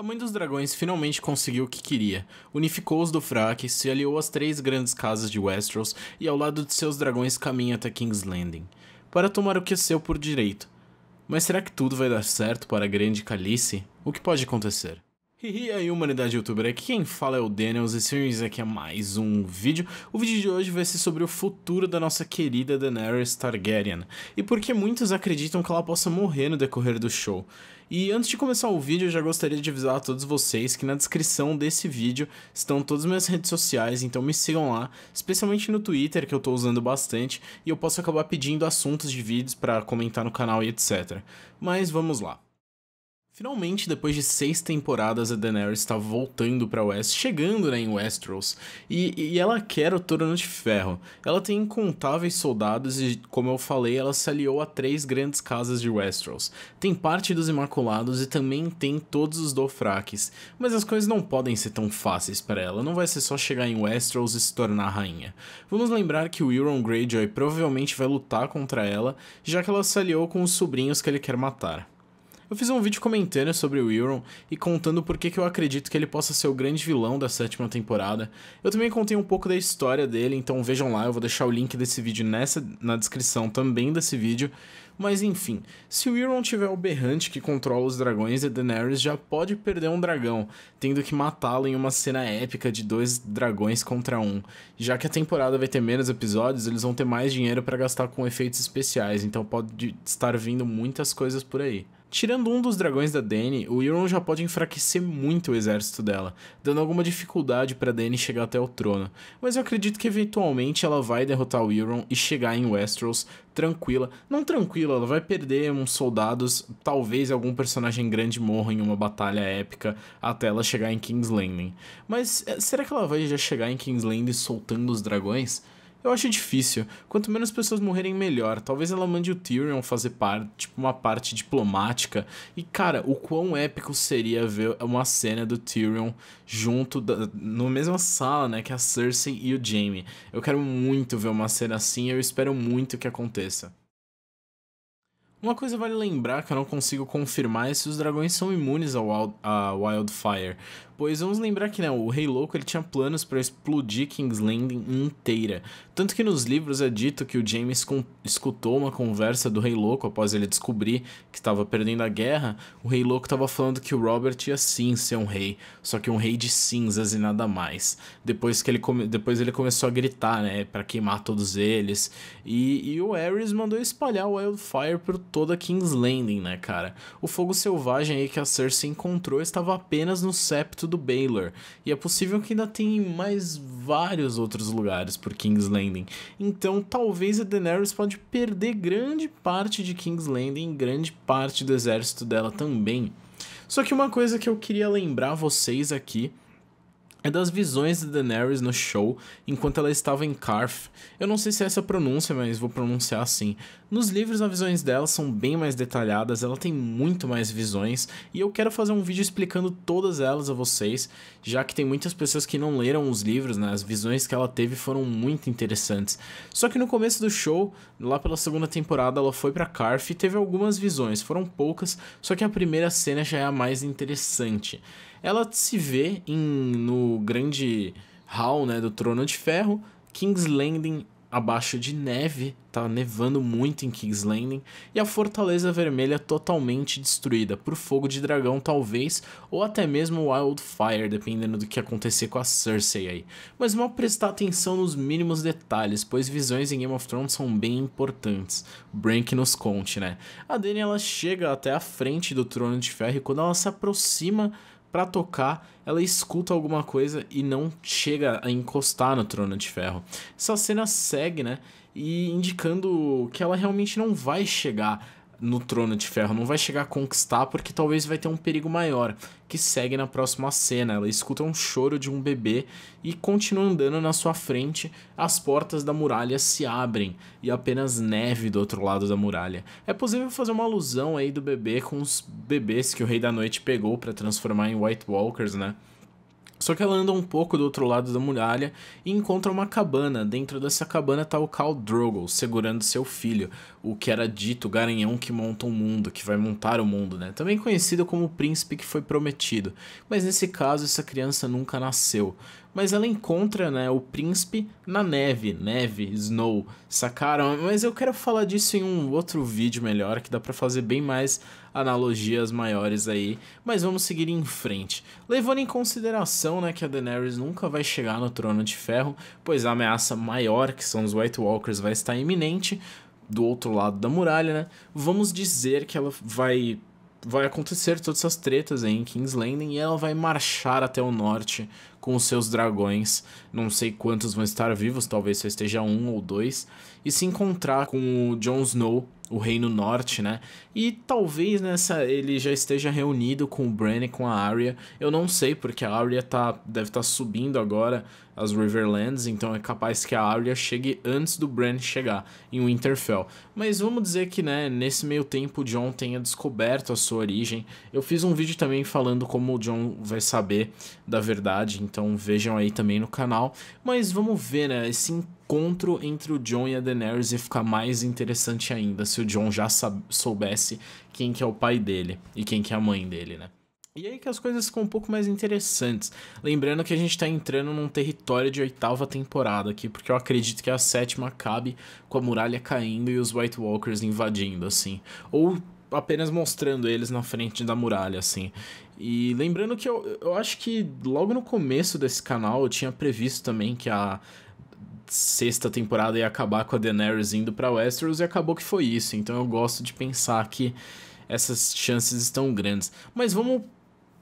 A Mãe dos Dragões finalmente conseguiu o que queria. Unificou os Dothraki, se aliou às três grandes casas de Westeros e ao lado de seus dragões caminha até King's Landing, para tomar o que é seu por direito. Mas será que tudo vai dar certo para a Grande Calice? O que pode acontecer? E é aí, humanidade youtuber, aqui quem fala é o Daniels e senhores, aqui é mais um vídeo. O vídeo de hoje vai ser sobre o futuro da nossa querida Daenerys Targaryen, e porque muitos acreditam que ela possa morrer no decorrer do show. E antes de começar o vídeo, eu já gostaria de avisar a todos vocês que na descrição desse vídeo estão todas as minhas redes sociais, então me sigam lá, especialmente no Twitter, que eu tô usando bastante, e eu posso acabar pedindo assuntos de vídeos para comentar no canal e etc. Mas vamos lá. Finalmente, depois de seis temporadas, a Daenerys está voltando para West, chegando né, em Westeros, e, e ela quer o Trono de Ferro. Ela tem incontáveis soldados e, como eu falei, ela se aliou a três grandes casas de Westeros. Tem parte dos Imaculados e também tem todos os Dofraques, mas as coisas não podem ser tão fáceis para ela, não vai ser só chegar em Westeros e se tornar rainha. Vamos lembrar que o Euron Greyjoy provavelmente vai lutar contra ela, já que ela se aliou com os sobrinhos que ele quer matar. Eu fiz um vídeo comentando sobre o Euron e contando por que, eu acredito que ele possa ser o grande vilão da sétima temporada. Eu também contei um pouco da história dele, então vejam lá, eu vou deixar o link desse vídeo nessa na descrição também desse vídeo. Mas enfim, se o Euron tiver o berrante que controla os dragões, a Daenerys já pode perder um dragão, tendo que matá-lo em uma cena épica de dois dragões contra um. Já que a temporada vai ter menos episódios, eles vão ter mais dinheiro para gastar com efeitos especiais, então pode estar vindo muitas coisas por aí. Tirando um dos dragões da Dany, o Euron já pode enfraquecer muito o exército dela, dando alguma dificuldade para Dany chegar até o trono, mas eu acredito que eventualmente ela vai derrotar o Euron e chegar em Westeros tranquila. Não tranquila, ela vai perder uns soldados, talvez algum personagem grande morra em uma batalha épica até ela chegar em King's Landing. Mas eh, será que ela vai já chegar em King's Landing soltando os dragões? Eu acho difícil. Quanto menos pessoas morrerem, melhor. Talvez ela mande o Tyrion fazer parte, tipo, uma parte diplomática. E, cara, o quão épico seria ver uma cena do Tyrion junto, da, no mesma sala, né, que a Cersei e o Jaime. Eu quero muito ver uma cena assim e eu espero muito que aconteça. Uma coisa vale lembrar que eu não consigo confirmar é se os dragões são imunes ao, ao Wildfire. Pois vamos lembrar que né, o Rei Louco ele tinha planos para explodir King's Landing inteira. Tanto que nos livros é dito que o James escutou uma conversa do Rei Louco após ele descobrir que estava perdendo a guerra. O Rei Louco estava falando que o Robert ia sim ser um rei, só que um rei de cinzas e nada mais. Depois que ele, depois ele começou a gritar, né, para queimar todos eles. E, e o Ares mandou espalhar o Wildfire por toda King's Landing, né, cara? O fogo selvagem aí que a Cersei encontrou estava apenas no septo do Baylor. E é possível que ainda tenha mais vários outros lugares por King's Landing. Então talvez a Daenerys pode perder grande parte de King's Landing, grande parte do exército dela também. Só que uma coisa que eu queria lembrar vocês aqui é das visões de Daenerys no show enquanto ela estava em Carth. Eu não sei se é essa pronúncia, mas vou pronunciar assim. Nos livros, as visões dela são bem mais detalhadas, ela tem muito mais visões, e eu quero fazer um vídeo explicando todas elas a vocês, já que tem muitas pessoas que não leram os livros, né? As visões que ela teve foram muito interessantes. Só que no começo do show, lá pela segunda temporada, ela foi para Carth e teve algumas visões, foram poucas, só que a primeira cena já é a mais interessante. Ela se vê em, no grande hall, né, do Trono de Ferro, King's Landing abaixo de neve, tá nevando muito em King's Landing, e a Fortaleza Vermelha totalmente destruída por fogo de dragão talvez, ou até mesmo wildfire, dependendo do que acontecer com a Cersei aí. Mas mal prestar atenção nos mínimos detalhes, pois visões em Game of Thrones são bem importantes. Brank nos conte, né? A Dany ela chega até a frente do Trono de Ferro e quando ela se aproxima para tocar, ela escuta alguma coisa e não chega a encostar no trono de ferro. Essa cena segue, né? E indicando que ela realmente não vai chegar no trono de ferro, não vai chegar a conquistar porque talvez vai ter um perigo maior, que segue na próxima cena. Ela escuta um choro de um bebê e continua andando na sua frente, as portas da muralha se abrem e apenas neve do outro lado da muralha. É possível fazer uma alusão aí do bebê com os bebês que o Rei da Noite pegou para transformar em White Walkers, né? Só que ela anda um pouco do outro lado da muralha e encontra uma cabana. Dentro dessa cabana está o Khal Drogo segurando seu filho, o que era dito Garanhão que monta o um mundo, que vai montar o mundo, né? Também conhecido como o príncipe que foi prometido. Mas nesse caso, essa criança nunca nasceu. Mas ela encontra, né, o príncipe na neve, neve, snow, sacaram? Mas eu quero falar disso em um outro vídeo melhor, que dá para fazer bem mais analogias maiores aí, mas vamos seguir em frente. Levando em consideração, né, que a Daenerys nunca vai chegar no Trono de Ferro, pois a ameaça maior, que são os White Walkers, vai estar iminente, do outro lado da muralha, né? Vamos dizer que ela vai vai acontecer todas essas tretas aí em King's Landing e ela vai marchar até o norte com os seus dragões. Não sei quantos vão estar vivos, talvez só esteja um ou dois. E se encontrar com o Jon Snow, o Reino Norte, né? E talvez nessa ele já esteja reunido com o Bran e com a Arya. Eu não sei, porque a Arya tá, deve estar tá subindo agora as Riverlands, então é capaz que a Arya chegue antes do Bran chegar em Winterfell. Mas vamos dizer que, né, nesse meio tempo o Jon tenha descoberto a sua origem. Eu fiz um vídeo também falando como o Jon vai saber da verdade, então vejam aí também no canal. Mas vamos ver, né? Esse encontro entre o John e a Daenerys ia ficar mais interessante ainda se o John já soubesse quem que é o pai dele e quem que é a mãe dele, né? E aí que as coisas ficam um pouco mais interessantes. Lembrando que a gente tá entrando num território de oitava temporada aqui, porque eu acredito que a sétima acabe com a muralha caindo e os White Walkers invadindo, assim. Ou apenas mostrando eles na frente da muralha, assim. E lembrando que eu, eu acho que logo no começo desse canal eu tinha previsto também que a sexta temporada ia acabar com a Daenerys indo para Westeros e acabou que foi isso. Então eu gosto de pensar que essas chances estão grandes. Mas vamos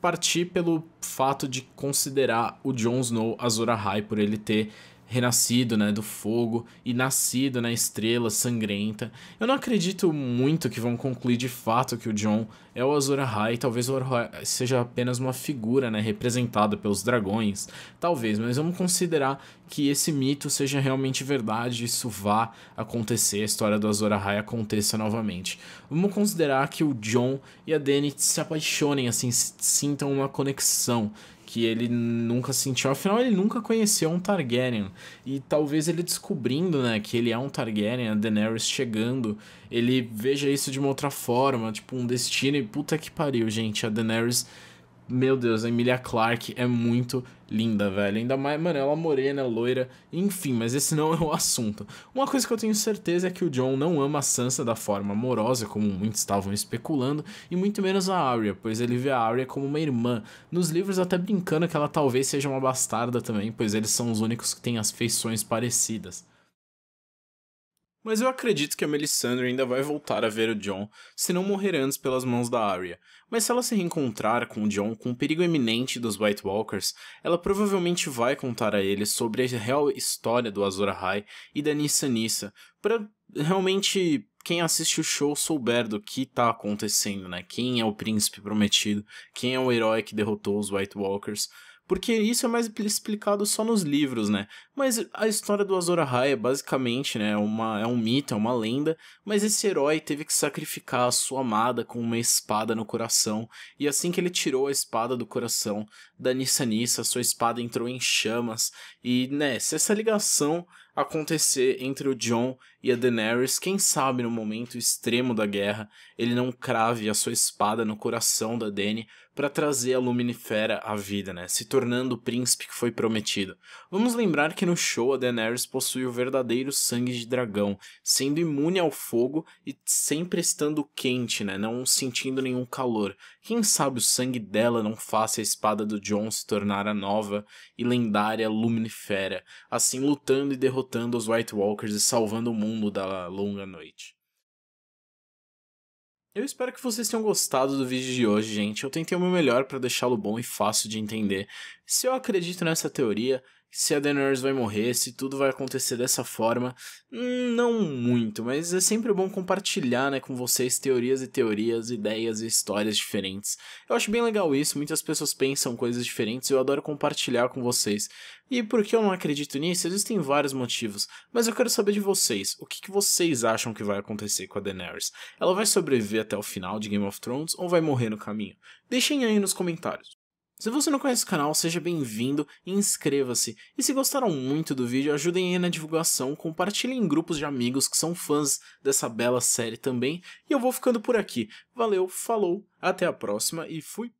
partir pelo fato de considerar o Jon Snow Azor Ahai por ele ter renascido, né, do fogo e nascido na estrela sangrenta. Eu não acredito muito que vão concluir de fato que o John é o Azor Ahai, talvez o Azor seja apenas uma figura, né, representada pelos dragões, talvez, mas vamos considerar que esse mito seja realmente verdade, isso vá acontecer, a história do Azor Ahai aconteça novamente. Vamos considerar que o John e a Dany se apaixonem, assim, sintam uma conexão que ele nunca sentiu. Afinal, ele nunca conheceu um Targaryen. E talvez ele descobrindo, né, que ele é um Targaryen, a Daenerys chegando, ele veja isso de uma outra forma, tipo um destino. E puta que pariu, gente, a Daenerys meu Deus, a Emilia Clarke é muito linda, velho. Ainda mais, mano, ela é morena, é loira, enfim, mas esse não é o assunto. Uma coisa que eu tenho certeza é que o John não ama a Sansa da forma amorosa, como muitos estavam especulando, e muito menos a Arya, pois ele vê a Arya como uma irmã. Nos livros até brincando que ela talvez seja uma bastarda também, pois eles são os únicos que têm as feições parecidas mas eu acredito que a Melisandre ainda vai voltar a ver o John, se não morrer antes pelas mãos da Arya. Mas se ela se reencontrar com o John com o perigo iminente dos White Walkers, ela provavelmente vai contar a ele sobre a real história do Azor Ahai e da Nissa Nissa, para realmente quem assiste o show souber do que tá acontecendo, né? Quem é o príncipe prometido, quem é o herói que derrotou os White Walkers. Porque isso é mais explicado só nos livros, né? Mas a história do Azor Ahai é basicamente, né, uma, é um mito, é uma lenda, mas esse herói teve que sacrificar a sua amada com uma espada no coração, e assim que ele tirou a espada do coração da Nissa Nissa, sua espada entrou em chamas, e, né, se essa ligação acontecer entre o John e a Daenerys, quem sabe no momento extremo da guerra, ele não crave a sua espada no coração da Dany para trazer a Luminifera à vida, né, se tornando o príncipe que foi prometido. Vamos lembrar que no show, a Daenerys possui o verdadeiro sangue de dragão, sendo imune ao fogo e sempre estando quente, né, não sentindo nenhum calor. Quem sabe o sangue dela não faça a espada do Jon se tornar a nova e lendária Luminifera, assim lutando e derrotando os White Walkers e salvando o mundo da longa noite. Eu espero que vocês tenham gostado do vídeo de hoje, gente. Eu tentei o meu melhor para deixá-lo bom e fácil de entender. Se eu acredito nessa teoria, se a Daenerys vai morrer, se tudo vai acontecer dessa forma. Hum, não muito, mas é sempre bom compartilhar né, com vocês teorias e teorias, ideias e histórias diferentes. Eu acho bem legal isso, muitas pessoas pensam coisas diferentes e eu adoro compartilhar com vocês. E por que eu não acredito nisso? Existem vários motivos, mas eu quero saber de vocês. O que, que vocês acham que vai acontecer com a Daenerys? Ela vai sobreviver até o final de Game of Thrones ou vai morrer no caminho? Deixem aí nos comentários. Se você não conhece o canal, seja bem-vindo e inscreva-se. E se gostaram muito do vídeo, ajudem aí na divulgação, compartilhem em grupos de amigos que são fãs dessa bela série também. E eu vou ficando por aqui. Valeu, falou, até a próxima e fui!